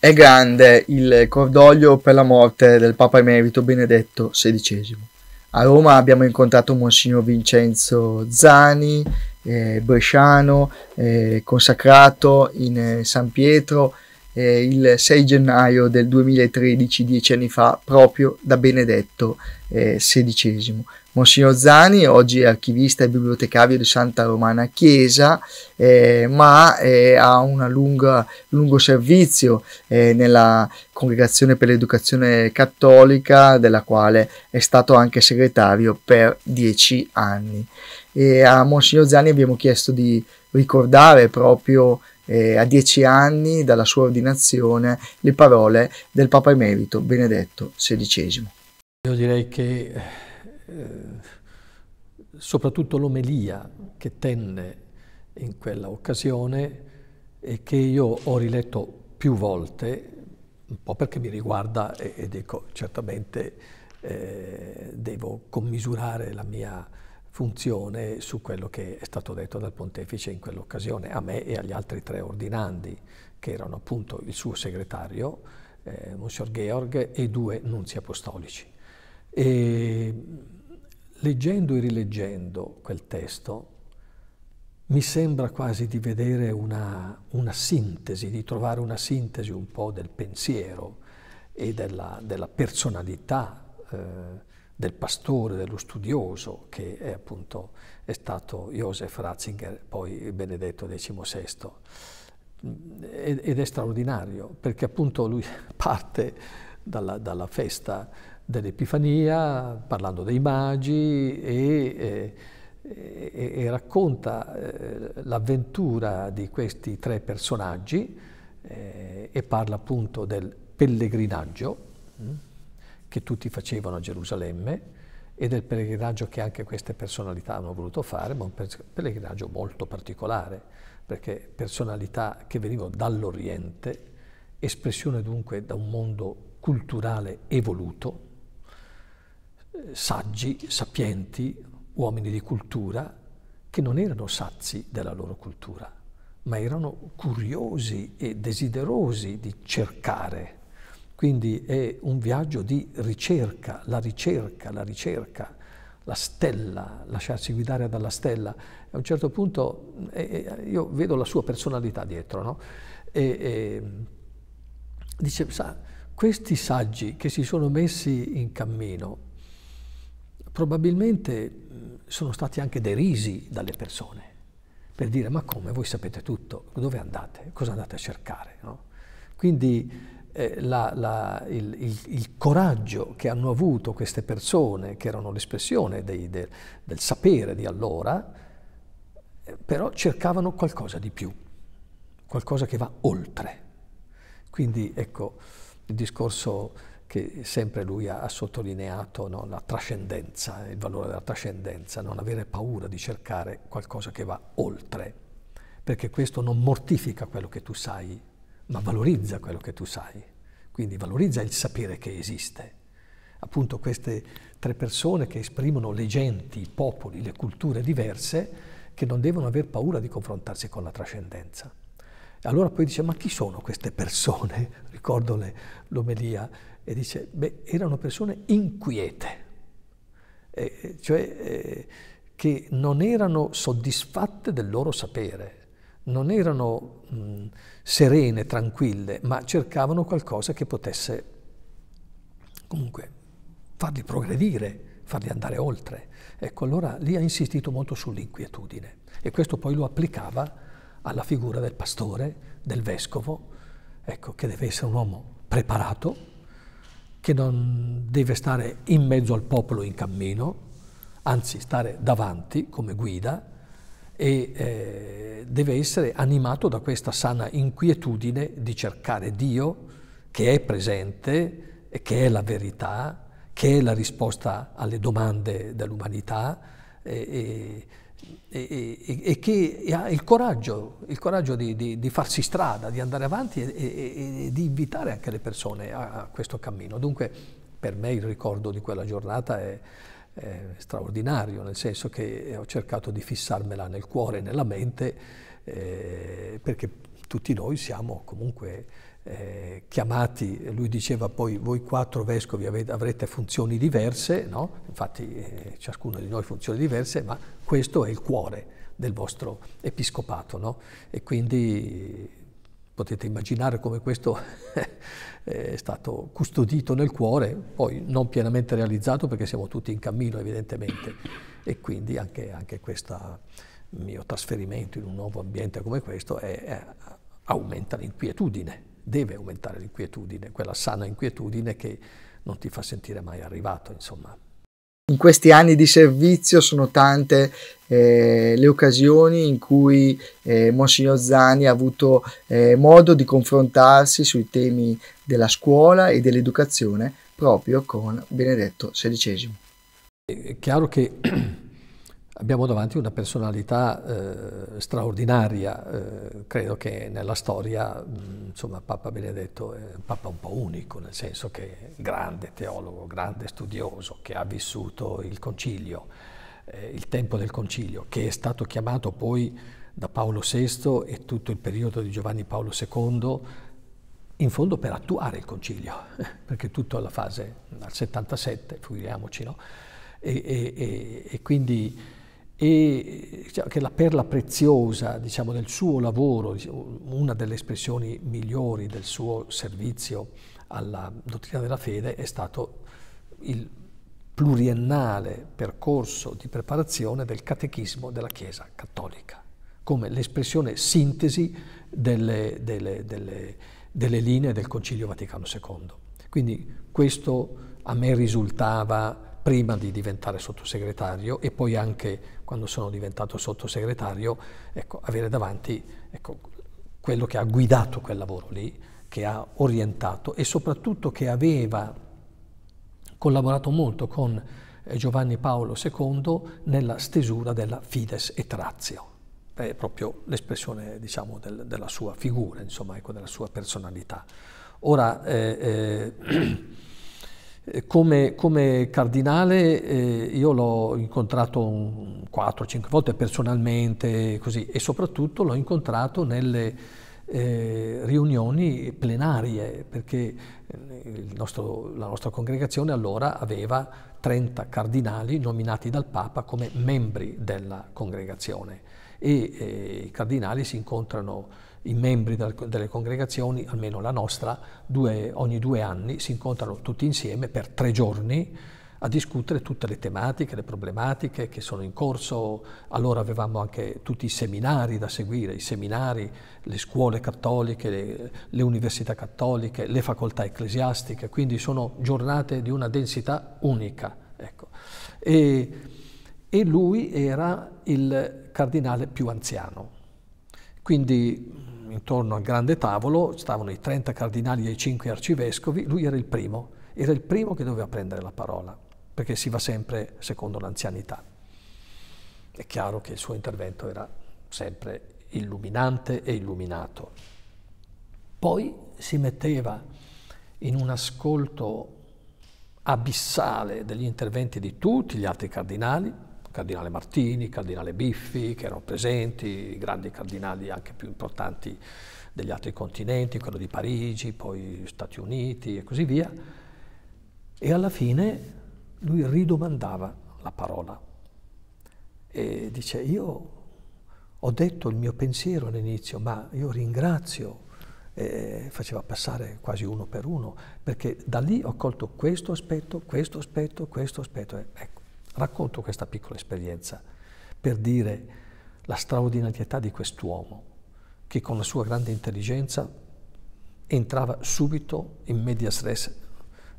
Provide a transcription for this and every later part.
È grande il cordoglio per la morte del Papa Emerito Benedetto XVI. A Roma abbiamo incontrato Monsignor Vincenzo Zani, eh, bresciano, eh, consacrato in eh, San Pietro eh, il 6 gennaio del 2013, dieci anni fa, proprio da Benedetto XVI. Eh, Monsignor Zani oggi è archivista e bibliotecario di Santa Romana Chiesa, eh, ma eh, ha un lungo servizio eh, nella Congregazione per l'Educazione Cattolica, della quale è stato anche segretario per dieci anni. E a Monsignor Zani abbiamo chiesto di ricordare proprio eh, a dieci anni dalla sua ordinazione le parole del Papa Emerito Benedetto XVI. Io direi che eh, soprattutto l'omelia che tenne in quella occasione e che io ho riletto più volte, un po' perché mi riguarda e, e dico certamente eh, devo commisurare la mia funzione su quello che è stato detto dal pontefice in quell'occasione, a me e agli altri tre ordinandi, che erano appunto il suo segretario, eh, Monsignor Georg, e due nunzi apostolici. E, leggendo e rileggendo quel testo, mi sembra quasi di vedere una, una, sintesi, di trovare una sintesi un po' del pensiero e della, della personalità eh, del pastore, dello studioso, che è appunto è stato Joseph Ratzinger, poi Benedetto XVI. Diciamo ed, è straordinario, perché appunto lui parte dalla, dalla festa dell'Epifania, parlando dei magi e, eh, e, e racconta eh, l'avventura di questi tre personaggi eh, e parla appunto del pellegrinaggio mm, che tutti facevano a Gerusalemme e del pellegrinaggio che anche queste personalità hanno voluto fare, ma un pellegrinaggio molto particolare, perché personalità che venivano dall'Oriente, espressione dunque da un mondo culturale evoluto, saggi, sapienti, uomini di cultura, che non erano sazi della loro cultura, ma erano curiosi e desiderosi di cercare. Quindi è un viaggio di ricerca, la ricerca, la ricerca, la stella, lasciarsi guidare dalla stella. A un certo punto eh, eh io vedo la sua personalità dietro, no? E, e, dice, sa, questi saggi che si sono messi in cammino probabilmente mm, sono stati anche derisi dalle persone per dire ma come voi sapete tutto, dove andate, cosa andate a cercare. No? Quindi eh, la, la, il, il, il, coraggio che hanno avuto queste persone, che erano l'espressione dei, del, del sapere di allora, eh, però cercavano qualcosa di più, qualcosa che va oltre. Quindi ecco il discorso che sempre lui ha, ha sottolineato no, la trascendenza, il valore della trascendenza, non avere paura di cercare qualcosa che va oltre, perché questo non mortifica quello che tu sai, ma valorizza quello che tu sai, quindi valorizza il sapere che esiste. Appunto queste tre persone che esprimono le genti, i popoli, le culture diverse, che non devono aver paura di confrontarsi con la trascendenza. Allora poi dice, ma chi sono queste persone? Ricordo l'omelia. E dice, beh, erano persone inquiete, eh, cioè eh, che non erano soddisfatte del loro sapere, non erano mh, serene, tranquille, ma cercavano qualcosa che potesse comunque farli progredire, farli andare oltre. Ecco, allora lì ha insistito molto sull'inquietudine e questo poi lo applicava alla figura del pastore, del vescovo, ecco, che deve essere un uomo preparato, che non deve stare in mezzo al popolo in cammino, anzi stare davanti come guida e eh, deve essere animato da questa sana inquietudine di cercare Dio che è presente e che è la verità, che è la risposta alle domande dell'umanità. E, e, e, e, e che ha il coraggio, il coraggio di, di, di, farsi strada, di andare avanti e, e di invitare anche le persone a, a, questo cammino. Dunque per me il ricordo di quella giornata è, è straordinario, nel senso che ho cercato di fissarmela nel cuore e nella mente, eh, perché tutti noi siamo comunque eh, chiamati, lui diceva poi voi quattro vescovi avete, avrete funzioni diverse, no? infatti eh, ciascuno di noi funzioni diverse, ma questo è il cuore del vostro episcopato no? e quindi potete immaginare come questo è stato custodito nel cuore, poi non pienamente realizzato perché siamo tutti in cammino evidentemente e quindi anche, anche questo mio trasferimento in un nuovo ambiente come questo è, è, aumenta l'inquietudine deve aumentare l'inquietudine, quella sana inquietudine che non ti fa sentire mai arrivato, insomma. In questi anni di servizio sono tante eh, le occasioni in cui eh, Monsignor Zani ha avuto eh, modo di confrontarsi sui temi della scuola e dell'educazione proprio con Benedetto XVI. È chiaro che abbiamo davanti una personalità eh, straordinaria, eh, credo che nella storia mh, mm, insomma, Papa Benedetto è un Papa un po' unico, nel senso che è grande teologo, grande studioso, che ha vissuto il concilio, eh, il tempo del concilio, che è stato chiamato poi da Paolo VI e tutto il periodo di Giovanni Paolo II, in fondo per attuare il concilio, perché tutto alla fase, al 77, figuriamoci, no? e, e, e, e quindi e cioè, che la perla preziosa diciamo, del suo lavoro, una delle espressioni migliori del suo servizio alla dottrina della fede è stato il pluriennale percorso di preparazione del catechismo della Chiesa cattolica, come l'espressione sintesi delle, delle, delle, delle linee del Concilio Vaticano II. Quindi questo a me risultava prima di diventare sottosegretario e poi anche quando sono diventato sottosegretario, ecco, avere davanti ecco, quello che ha guidato quel lavoro lì, che ha orientato e soprattutto che aveva collaborato molto con eh, Giovanni Paolo II nella stesura della Fides et Ratio. È proprio l'espressione diciamo, del, della sua figura, insomma, ecco, della sua personalità. Ora, eh, eh, Eh, come, come, cardinale eh, io l'ho incontrato 4-5 volte personalmente così, e soprattutto l'ho incontrato nelle eh, riunioni plenarie perché eh, nostro, la nostra congregazione allora aveva 30 cardinali nominati dal Papa come membri della congregazione e eh, i cardinali si incontrano i membri delle congregazioni, almeno la nostra, due, ogni due anni si incontrano tutti insieme per tre giorni a discutere tutte le tematiche, le problematiche che sono in corso. Allora avevamo anche tutti i seminari da seguire, i seminari, le scuole cattoliche, le, le università cattoliche, le facoltà ecclesiastiche, quindi sono giornate di una densità unica. Ecco. E, e lui era il cardinale più anziano. Quindi intorno al grande tavolo stavano i 30 cardinali e i 5 arcivescovi, lui era il primo, era il primo che doveva prendere la parola, perché si va sempre secondo l'anzianità. È chiaro che il suo intervento era sempre illuminante e illuminato. Poi si metteva in un ascolto abissale degli interventi di tutti gli altri cardinali, Cardinale Martini, Cardinale Biffi, che erano presenti, i grandi cardinali anche più importanti degli altri continenti, quello di Parigi, poi Stati Uniti e così via. E alla fine lui ridomandava la parola e dice io ho detto il mio pensiero all'inizio, ma io ringrazio, eh, faceva passare quasi uno per uno, perché da lì ho colto questo aspetto, questo aspetto, questo aspetto. Eh, ecco. Racconto questa piccola esperienza per dire la straordinarietà di quest'uomo che con la sua grande intelligenza entrava subito in media stress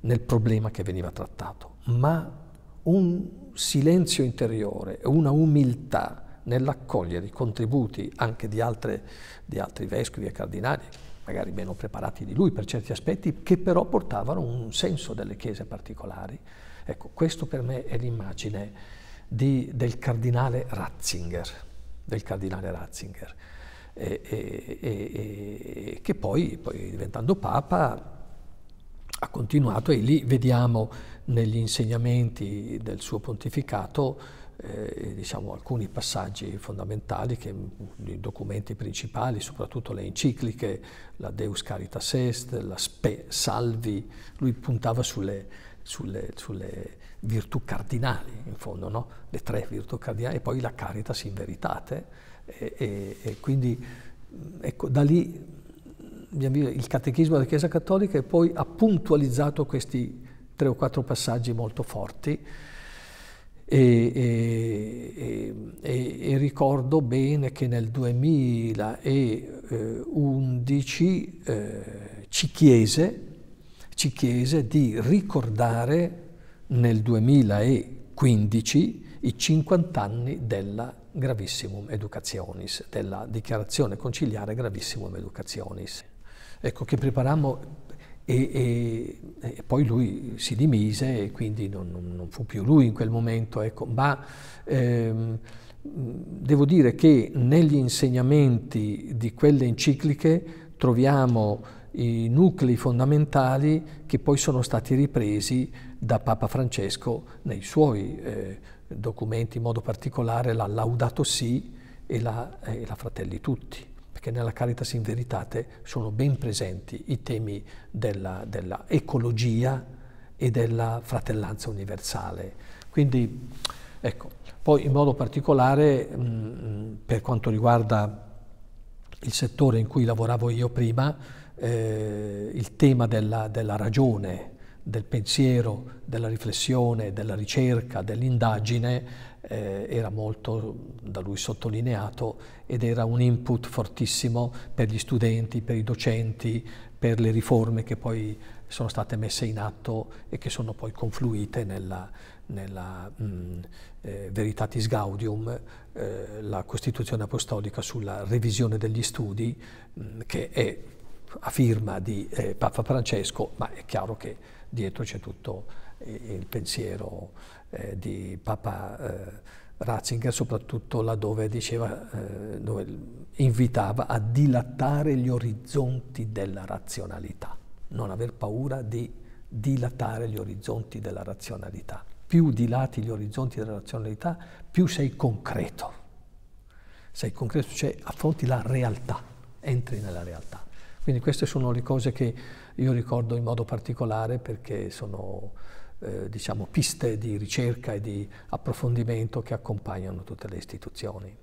nel problema che veniva trattato, ma un silenzio interiore, una umiltà nell'accogliere i contributi anche di, altre, di altri vescovi e cardinali, magari meno preparati di lui per certi aspetti, che però portavano un senso delle chiese particolari, Ecco, questo per me è l'immagine del cardinale Ratzinger, del cardinale Ratzinger e, e, e, che poi, poi diventando Papa ha continuato e lì vediamo negli insegnamenti del suo pontificato eh, diciamo, alcuni passaggi fondamentali, che, i documenti principali, soprattutto le encicliche, la Deus Caritas Est, la Spe Salvi, lui puntava sulle, sulle, sulle virtù cardinali, in fondo, no? le tre virtù cardinali, e poi la caritas in veritate. E, e, e quindi mm, ecco, da lì mm, il catechismo della Chiesa Cattolica e poi ha puntualizzato questi tre o quattro passaggi molto forti. E, e, e, e, ricordo bene che nel 2011 eh, eh, ci chiese ci chiese di ricordare nel 2015 i 50 anni della Gravissimum Educationis, della dichiarazione conciliare Gravissimum Educationis. Ecco che preparammo e, e, e, poi lui si dimise e quindi non, non, non fu più lui in quel momento, ecco. ma ehm, devo dire che negli insegnamenti di quelle encicliche troviamo i nuclei fondamentali che poi sono stati ripresi da Papa Francesco nei suoi eh, documenti, in modo particolare la Laudato Si e la, eh, la Fratelli Tutti, perché nella Caritas in Veritate sono ben presenti i temi della, della ecologia e della fratellanza universale. Quindi, ecco, poi in modo particolare mh, mm, mm, per quanto riguarda il settore in cui lavoravo io prima, eh, il tema della, della ragione, del pensiero, della riflessione, della ricerca, dell'indagine eh, era molto da lui sottolineato ed era un input fortissimo per gli studenti, per i docenti, per le riforme che poi sono state messe in atto e che sono poi confluite nella, nella mh, mm, eh, Veritatis Gaudium, eh, la Costituzione Apostolica sulla revisione degli studi, mh, mm, che è a firma di eh, Papa Francesco, ma è chiaro che dietro c'è tutto eh, il pensiero eh, di Papa eh, Ratzinger, soprattutto laddove diceva, eh, dove invitava a dilatare gli orizzonti della razionalità, non aver paura di dilatare gli orizzonti della razionalità. Più dilati gli orizzonti della razionalità, più sei concreto. Sei concreto, cioè affronti la realtà, entri nella realtà. Quindi queste sono le cose che io ricordo in modo particolare perché sono eh, diciamo, piste di ricerca e di approfondimento che accompagnano tutte le istituzioni.